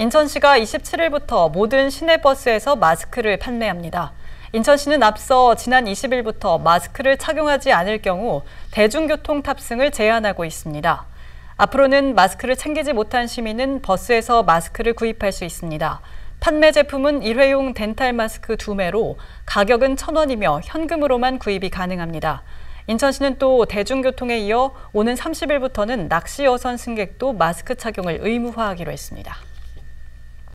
인천시가 27일부터 모든 시내버스에서 마스크를 판매합니다. 인천시는 앞서 지난 20일부터 마스크를 착용하지 않을 경우 대중교통 탑승을 제한하고 있습니다. 앞으로는 마스크를 챙기지 못한 시민은 버스에서 마스크를 구입할 수 있습니다. 판매 제품은 일회용 덴탈 마스크 2매로 가격은 1 0 0 0원이며 현금으로만 구입이 가능합니다. 인천시는 또 대중교통에 이어 오는 30일부터는 낚시 여선 승객도 마스크 착용을 의무화하기로 했습니다.